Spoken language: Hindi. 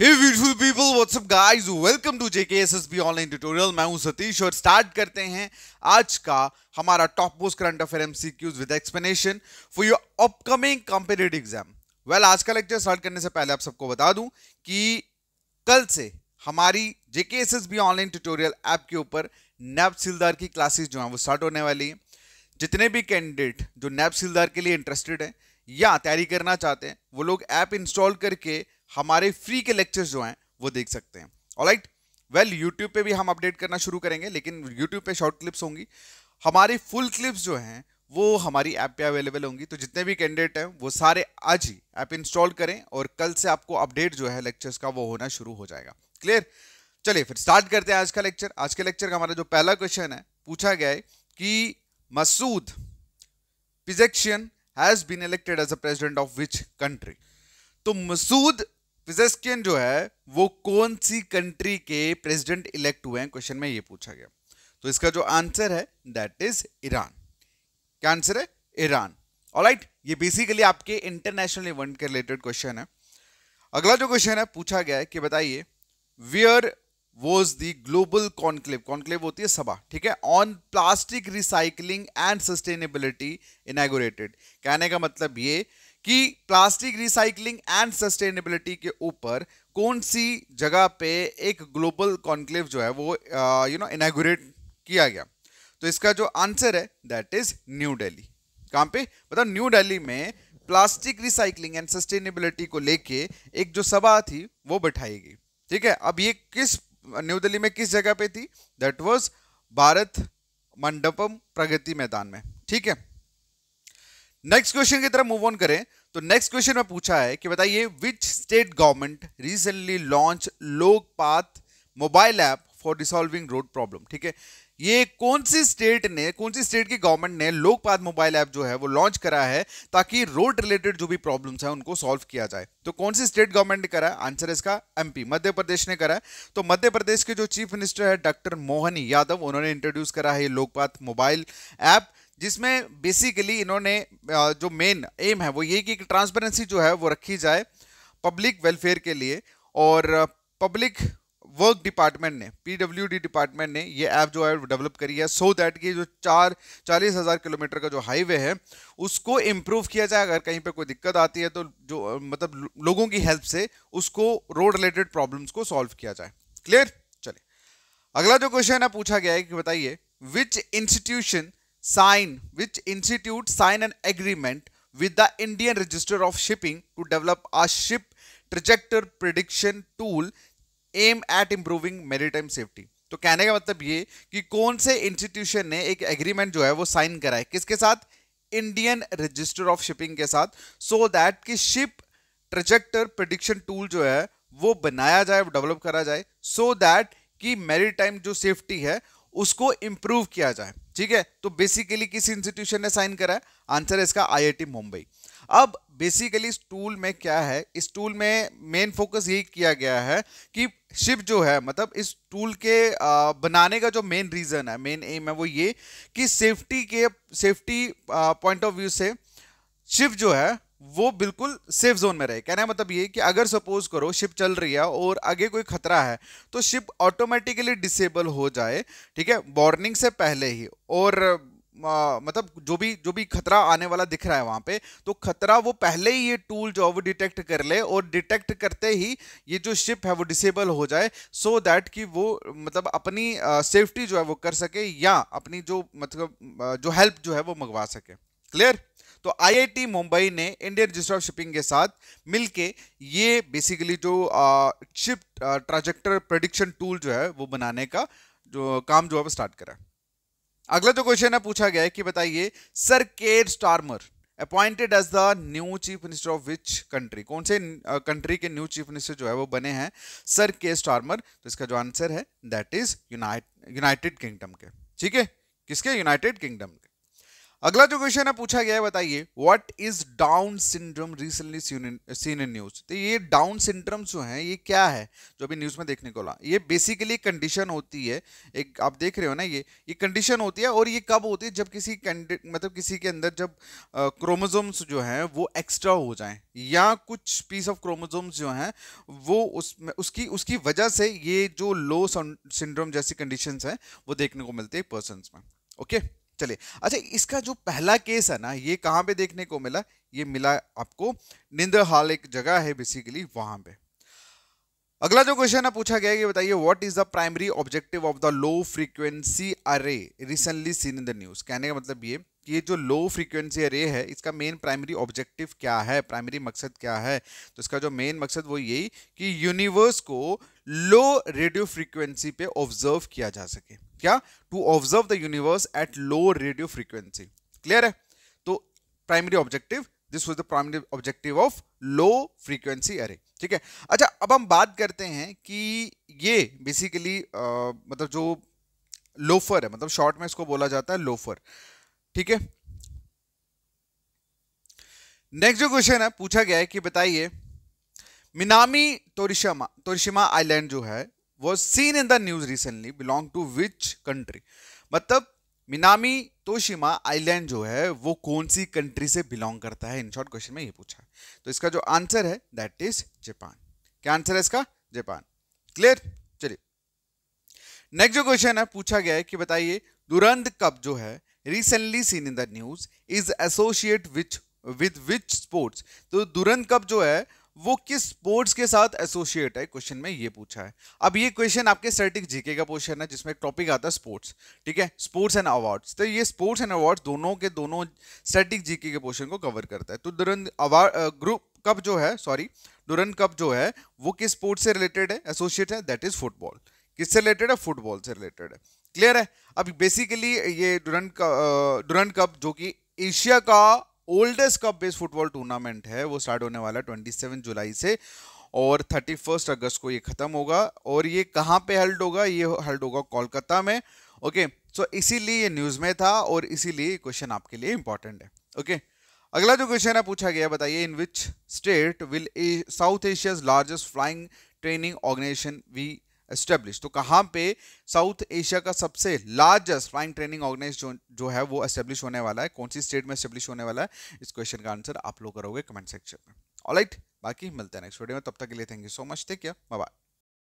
Hey beautiful people what's up guys welcome to JK online tutorial मैं हूं सतीश और स्टार्ट करते हैं आज का हमारा top most current affair MCQs with explanation for your upcoming competitive exam well आज का लेक्चर स्टार्ट करने से पहले आप सबको बता दूं कि कल से हमारी जेके ऑनलाइन ट्यूटोरियल ऐप के ऊपर नैब सिलदार की क्लासेस जो हैं वो स्टार्ट होने वाली है जितने भी कैंडिडेट जो नैब सिलदार के लिए इंटरेस्टेड हैं या तैयारी करना चाहते हैं वो लोग ऐप इंस्टॉल करके हमारे फ्री के लेक्चर्स जो हैं वो देख सकते हैं ऑलराइट वेल यूट्यूब पे भी हम अपडेट करना शुरू करेंगे लेकिन यूट्यूब पे शॉर्ट क्लिप्स होंगी हमारी फुल क्लिप्स जो हैं वो हमारी ऐप पे अवेलेबल होंगी तो जितने भी कैंडिडेट हैं वो सारे आज ही ऐप इंस्टॉल करें और कल से आपको अपडेट जो है लेक्चर्स का वो होना शुरू हो जाएगा क्लियर चलिए फिर स्टार्ट करते हैं आज का लेक्चर आज के लेक्चर का हमारा जो पहला क्वेश्चन है पूछा गया है कि Masoud Pezeshkian has been elected as a president of which country तो मसूद पिजेस्कियन जो है वो कौन सी कंट्री के प्रेसिडेंट इलेक्ट हुए हैं क्वेश्चन में ये पूछा गया तो इसका जो आंसर है दैट इज ईरान क्या आंसर है ईरान ऑलराइट ये बेसिकली आपके इंटरनेशनल इवेंट के रिलेटेड क्वेश्चन है अगला जो क्वेश्चन है पूछा गया है कि बताइए where was the global conclave conclave होती है सभा ठीक है on plastic recycling and sustainability inaugurated कहने का मतलब ये कि प्लास्टिक रिसाइकलिंग एंड सस्टेनेबिलिटी के ऊपर कौन सी जगह पे एक ग्लोबल कॉन्क्लेव जो है वो यू नो इनाग्रेट किया गया तो इसका जो आंसर है दैट इज न्यू दिल्ली कहाँ पे बताओ न्यू दिल्ली में प्लास्टिक रिसाइकलिंग एंड सस्टेनेबिलिटी को लेके एक जो सभा थी वो बैठाई गई ठीक है अब ये किस न्यू दिल्ली में किस जगह पे थी दैट वॉज भारत मंडपम प्रगति मैदान में ठीक है नेक्स्ट क्वेश्चन की तरफ मूव ऑन करें तो नेक्स्ट क्वेश्चन में पूछा है कि बताइए which state government recently launch Lok Path mobile app for resolving road problem ठीक है ये कौन सी स्टेट ने कौन सी स्टेट की गवर्नमेंट ने लोकपाथ मोबाइल ऐप जो है वो लॉन्च करा है ताकि रोड रिलेटेड जो भी प्रॉब्लम्स हैं उनको सॉल्व किया जाए तो कौन सी स्टेट गवर्नमेंट ने करा है आंसर इसका एमपी मध्य प्रदेश ने करा है तो मध्य प्रदेश के जो चीफ मिनिस्टर है डॉक्टर मोहन यादव उन्होंने इंट्रोड्यूस करा है ये लोकपात मोबाइल ऐप जिसमें बेसिकली इन्होंने जो मेन एम है वो ये कि ट्रांसपेरेंसी जो है वो रखी जाए पब्लिक वेलफेयर के लिए और पब्लिक वर्क डिपार्टमेंट ने पीडब्ल्यूडी डिपार्टमेंट ने ये ऐप जो है डेवलप करी है सो दैट कि जो चार चालीस हज़ार किलोमीटर का जो हाईवे है उसको इम्प्रूव किया जाए अगर कहीं पे कोई दिक्कत आती है तो जो मतलब लोगों की हेल्प से उसको रोड रिलेटेड प्रॉब्लम्स को सॉल्व किया जाए क्लियर चलिए अगला जो क्वेश्चन है पूछा गया है कि बताइए which institution sign which institute sign an agreement with the Indian Register of Shipping to develop a ship trajectory prediction tool aim at improving maritime safety. तो कहने का मतलब ये कि कौन से इंस्टीट्यूशन ने एक एग्रीमेंट जो है वो साइन करा है किसके साथ इंडियन रजिस्टर ऑफ शिपिंग के साथ सो so दैट कि शिप ट्रजेक्टर प्रडिक्शन टूल जो है वो बनाया जाए डेवलप करा जाए सो so दैट कि मैरीटाइम जो सेफ्टी है उसको इंप्रूव किया जाए ठीक है तो बेसिकली किस इंस्टीट्यूशन ने साइन करा है आंसर है इसका आईआईटी मुंबई अब बेसिकली इस टूल में क्या है इस टूल में मेन फोकस यही किया गया है कि शिप जो है मतलब इस टूल के बनाने का जो मेन रीज़न है मेन एम है वो ये कि सेफ्टी के सेफ्टी पॉइंट ऑफ व्यू से शिप जो है वो बिल्कुल सेफ जोन में रहे कहने का मतलब ये कि अगर सपोज करो शिप चल रही है और आगे कोई खतरा है तो शिप ऑटोमेटिकली डिसेबल हो जाए ठीक है वार्निंग से पहले ही और आ, मतलब जो भी जो भी खतरा आने वाला दिख रहा है वहां पे तो खतरा वो पहले ही ये टूल जो है वो डिटेक्ट कर ले और डिटेक्ट करते ही ये जो शिप है वो डिसेबल हो जाए सो so दैट कि वो मतलब अपनी सेफ्टी जो है वो कर सके या अपनी जो मतलब जो हेल्प जो है वो मंगवा सके क्लियर तो आईआईटी मुंबई ने इंडियन रजिस्टर ऑफ शिपिंग के साथ मिलके ये बेसिकली जो शिप ट्राजेक्टर प्रडिक्शन टूल जो है वो बनाने का जो काम जो है वो स्टार्ट करा अगला जो क्वेश्चन है पूछा गया है कि बताइए sir Keir Starmer appointed as the new chief minister of which country कौन से कंट्री uh, के न्यू चीफ मिनिस्टर जो है वो बने हैं सर के स्टार्मर तो इसका जो आंसर है दैट इज यूनाइटेड किंगडम के ठीक है किसके यूनाइटेड किंगडम अगला जो क्वेश्चन है पूछा गया है बताइए what is Down syndrome recently seen in news तो ये डाउन सिंड्रोम जो है ये क्या है जो अभी न्यूज में देखने को ला ये बेसिकली कंडीशन होती है एक आप देख रहे हो ना ये ये कंडीशन होती है और ये कब होती है जब किसी मतलब किसी के अंदर जब क्रोमोजोम्स जो है वो एक्स्ट्रा हो जाए या कुछ पीस ऑफ क्रोमोजोम्स जो हैं वो उसमें उसकी उसकी वजह से ये जो लो सिंड्रोम जैसी कंडीशन है वो देखने को मिलती है पर्सन में ओके okay? चलिए अच्छा इसका जो पहला केस है ना ये कहाँ पे देखने को मिला ये मिला आपको हाल एक जगह है बेसिकली वहां पे अगला जो क्वेश्चन है पूछा गया कि बताइए what is the primary objective of the low frequency array recently seen in the news कहने का मतलब ये ये जो लो फ्रीक्वेंसी रे है इसका मेन प्राइमरी ऑब्जेक्टिव क्या है प्राइमरी मकसद क्या है तो इसका जो मेन मकसद वो यही कि यूनिवर्स को लो रेडियो फ्रीक्वेंसी पे ऑब्जर्व किया जा सके क्या to observe the universe at low radio frequency clear है तो primary objective this was the primary objective of low frequency array ठीक है अच्छा अब हम बात करते हैं कि ये बेसिकली मतलब जो लोफर है मतलब शॉर्ट में इसको बोला जाता है लोफर ठीक है नेक्स्ट जो क्वेश्चन है पूछा गया है कि बताइए मिनामी तोरिशमा तोरिशिमा आइलैंड जो है वो seen in the news recently belong to which country मतलब मिनामी तोशिमा आइलैंड जो है वो कौन सी कंट्री से बिलोंग करता है इन शॉर्ट क्वेश्चन में ये पूछा है तो इसका जो आंसर है दैट इज जापान क्या आंसर है इसका जापान क्लियर चलिए नेक्स्ट जो क्वेश्चन है पूछा गया है कि बताइए दुरंध कप जो है recently seen in the news is associate which with which sports तो दुरंत कप जो है वो किस स्पोर्ट्स के साथ एसोसिएट है क्वेश्चन में ये पूछा है अब ये क्वेश्चन आपके सर्टिक जीके का पोर्शन है जिसमें टॉपिक आता है स्पोर्ट्स ठीक है स्पोर्ट्स एंड अवार्ड्स तो ये स्पोर्ट्स एंड अवार्ड्स दोनों के दोनों सर्टिक जीके के पोर्शन को कवर करता है तो दुरंत अवार्ड ग्रुप कप जो है सॉरी डुरन कप जो है वो किस स्पोर्ट्स से रिलेटेड है एसोसिएट है दैट इज फुटबॉल किससे रिलेटेड है फुटबॉल से रिलेटेड है क्लियर है अब बेसिकली ये डुरन कप जो कि एशिया का oldest cup based football tournament है वो स्टार्ट होने वाला है 27 जुलाई से और 31 अगस्त को ये खत्म होगा और ये कहाँ पे हल्ड होगा ये हल्ड होगा कोलकाता में ओके सो so इसीलिए ये न्यूज़ में था और इसीलिए क्वेश्चन आपके लिए इंपॉर्टेंट है ओके अगला जो क्वेश्चन है पूछा गया बताइए in which state will South Asia's largest flying training organisation be establish तो कहाँ पे साउथ एशिया का सबसे लार्जेस्ट फ्लाइंग ट्रेनिंग ऑर्गेनाइज जो, जो है वो एस्टेब्लिश होने वाला है कौन सी स्टेट में एस्टेब्लिश होने वाला है इस क्वेश्चन का आंसर आप लोग करोगे कमेंट सेक्शन में ऑलराइट बाकी मिलते हैं नेक्स्ट वीडियो में तब तक के लिए thank you so much take care bye